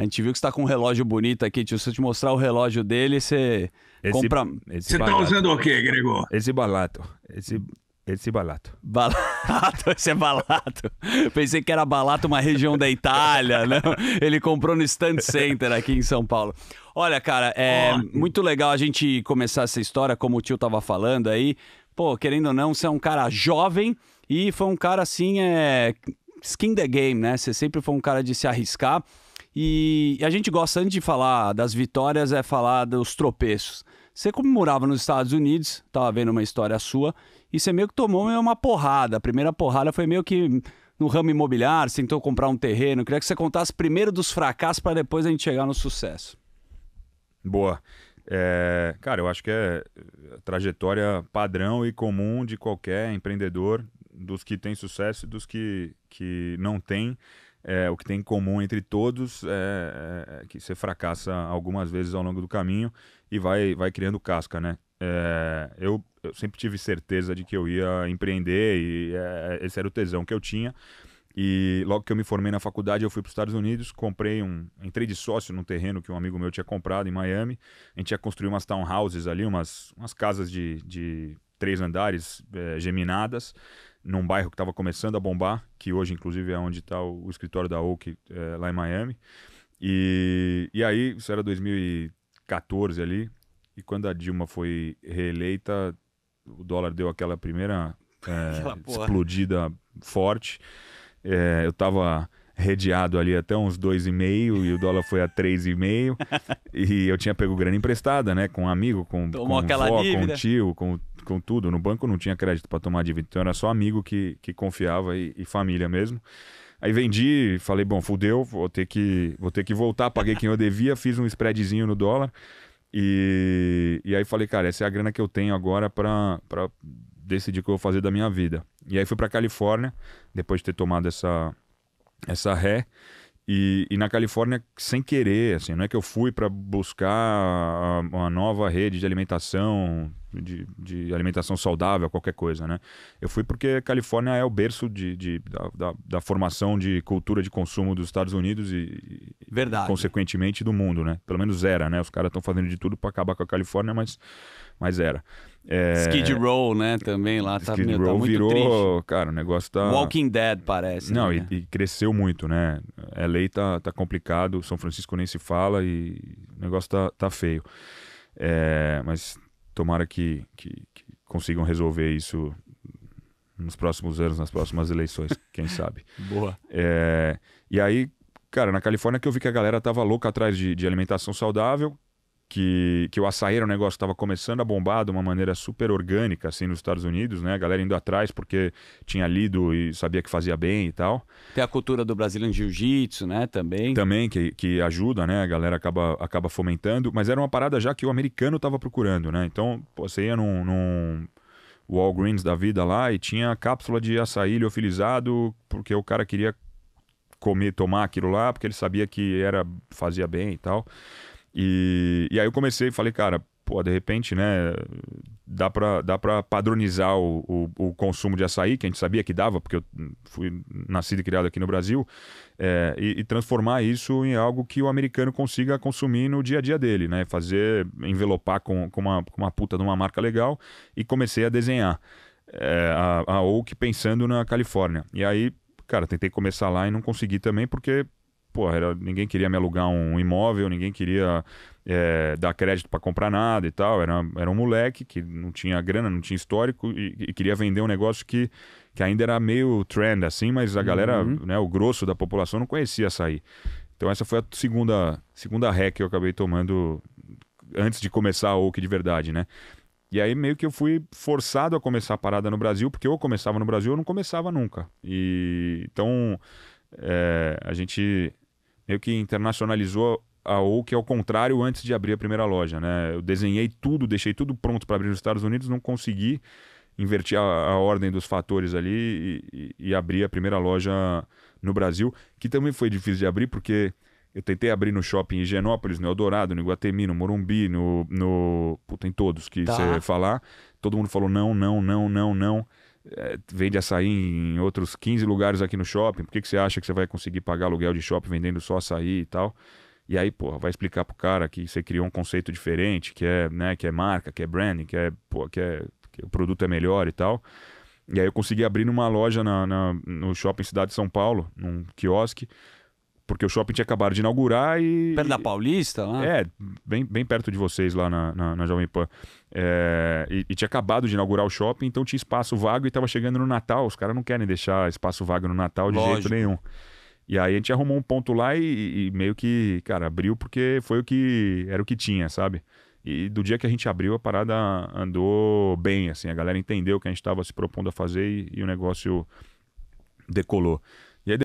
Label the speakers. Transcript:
Speaker 1: A gente viu que você tá com um relógio bonito aqui, tio. Se eu te mostrar o relógio dele, você esse, compra. você tá usando o quê, Gregor? Esse balato. Esse, esse balato. Balato, esse é balato. Pensei que era balato uma região da Itália, né? Ele comprou no Stand Center aqui em São Paulo. Olha, cara, é oh. muito legal a gente começar essa história, como o tio tava falando aí. Pô, querendo ou não, você é um cara jovem e foi um cara assim, é. Skin the game, né? Você sempre foi um cara de se arriscar. E a gente gosta, antes de falar das vitórias, é falar dos tropeços. Você, como morava nos Estados Unidos, estava vendo uma história sua, e você meio que tomou uma porrada. A primeira porrada foi meio que no ramo imobiliário, você tentou comprar um terreno. Eu queria que você contasse primeiro dos fracassos para depois a gente chegar no sucesso.
Speaker 2: Boa. É, cara, eu acho que é trajetória padrão e comum de qualquer empreendedor, dos que tem sucesso e dos que, que não tem é, o que tem em comum entre todos é, é, é, que você fracassa algumas vezes ao longo do caminho e vai, vai criando casca, né? É, eu, eu, sempre tive certeza de que eu ia empreender e é, é, esse era o tesão que eu tinha. E logo que eu me formei na faculdade, eu fui para os Estados Unidos, comprei um. Entrei de sócio num terreno que um amigo meu tinha comprado em Miami. A gente ia construir umas townhouses ali, umas, umas casas de, de três andares geminadas num bairro que estava começando a bombar, que hoje, inclusive, é onde está o, o, escritório da Oak, é, lá em Miami. E, e aí, isso era 2014 ali, e quando a Dilma foi reeleita, o dólar deu aquela primeira é, aquela explodida forte. É, eu estava redeado ali até uns 2,5 e o dólar foi a 3,5 e eu tinha pego grana emprestada, né, com um amigo, com com vó, dívida. com um tio, com com tudo. No banco não tinha crédito para tomar dívida, então era só amigo que, que confiava e, e família mesmo. Aí vendi, falei, bom, fudeu, vou ter que, vou ter que voltar, paguei quem eu devia, fiz um spreadzinho no dólar. E, e aí falei, cara, essa é a grana que eu tenho agora para decidir o que eu vou fazer da minha vida. E aí fui para Califórnia, depois de ter tomado essa, essa ré. E, e, na Califórnia, sem querer, assim, não é que eu fui para buscar uma nova rede de alimentação, de, de, alimentação saudável, qualquer coisa, né? Eu fui porque a Califórnia é o berço de, de da, da, da, formação de cultura de consumo dos Estados Unidos e, Verdade. E, consequentemente, do mundo, né? Pelo menos era, né? Os caras estão fazendo de tudo para acabar com a Califórnia, mas, mas era. É... Skid
Speaker 1: Row, né? Também lá tá, Skid tá Row tá muito virou, triste.
Speaker 2: cara, o negócio tá. Walking
Speaker 1: Dead parece.
Speaker 2: Não, né? e, e, cresceu muito, né? LA tá, tá complicado, São Francisco nem se fala e o negócio tá, tá feio. É, mas tomara que, que, que consigam resolver isso nos próximos anos, nas próximas eleições, quem sabe. Boa. É, e aí, cara, na Califórnia que eu vi que a galera tava louca atrás de, de alimentação saudável, que, que o açaí era um negócio que estava começando a bombar de uma maneira super orgânica, assim, nos Estados Unidos, né? A galera indo atrás porque tinha lido e sabia que fazia bem e tal. Tem a cultura do de Jiu-Jitsu, né? Também. Também, que, que ajuda, né? A galera acaba, acaba fomentando. Mas era uma parada já que o americano estava procurando, né? Então, pô, você ia num, num Walgreens da vida lá e tinha cápsula de açaí liofilizado porque o cara queria comer, tomar aquilo lá, porque ele sabia que era fazia bem e tal. E, e aí eu comecei e falei, cara, pô, de repente, né, dá pra, dá pra padronizar o, o, o, consumo de açaí, que a gente sabia que dava, porque eu fui nascido e criado aqui no Brasil, é, e, e, transformar isso em algo que o americano consiga consumir no dia a dia dele, né, fazer, envelopar com, com, uma, com uma puta de uma marca legal, e comecei a desenhar. É, a, a Oak pensando na Califórnia. E aí, cara, tentei começar lá e não consegui também, porque porra, era, ninguém queria me alugar um imóvel, ninguém queria é, dar crédito para comprar nada e tal. Era, era um moleque que não tinha grana, não tinha histórico e, e queria vender um negócio que, que ainda era meio trend assim, mas a galera, uhum. né, o grosso da população não conhecia sair Então essa foi a segunda, segunda hack que eu acabei tomando antes de começar a Oak de verdade, né? E aí meio que eu fui forçado a começar a parada no Brasil, porque eu começava no Brasil, eu não começava nunca. E então é, a gente meio que internacionalizou a ou que é o contrário antes de abrir a primeira loja, né? Eu desenhei tudo, deixei tudo pronto para abrir nos Estados Unidos, não consegui invertir a, a ordem dos fatores ali e, e, e abrir a primeira loja no Brasil, que também foi difícil de abrir porque eu tentei abrir no shopping em Higienópolis, no Eldorado, no Iguatemi, no Morumbi, no. no... Puta, em todos que tá. você tá. falar. Todo mundo falou não, não, não, não, não é, vende açaí em outros 15 lugares aqui no shopping, por que, que você acha que você vai conseguir pagar aluguel de shopping vendendo só açaí e tal? E aí, porra, vai explicar pro cara que você criou um conceito diferente, que é, né, que é marca, que é branding, que é, porra, que é que o produto é melhor e tal. E aí eu consegui abrir numa loja na, na no shopping Cidade de São Paulo, num quiosque, porque o shopping tinha acabado de inaugurar e. Perto da Paulista? Lá. É, bem, bem perto de vocês lá na, na, na Jovem Pan. É, e, e, tinha acabado de inaugurar o shopping, então tinha espaço vago e estava chegando no Natal. Os caras não querem deixar espaço vago no Natal de Lógico. jeito nenhum. E aí a gente arrumou um ponto lá e, e, meio que, cara, abriu porque foi o que era o que tinha, sabe? E do dia que a gente abriu, a parada andou bem, assim, a galera entendeu o que a gente estava se propondo a fazer e, e o negócio decolou.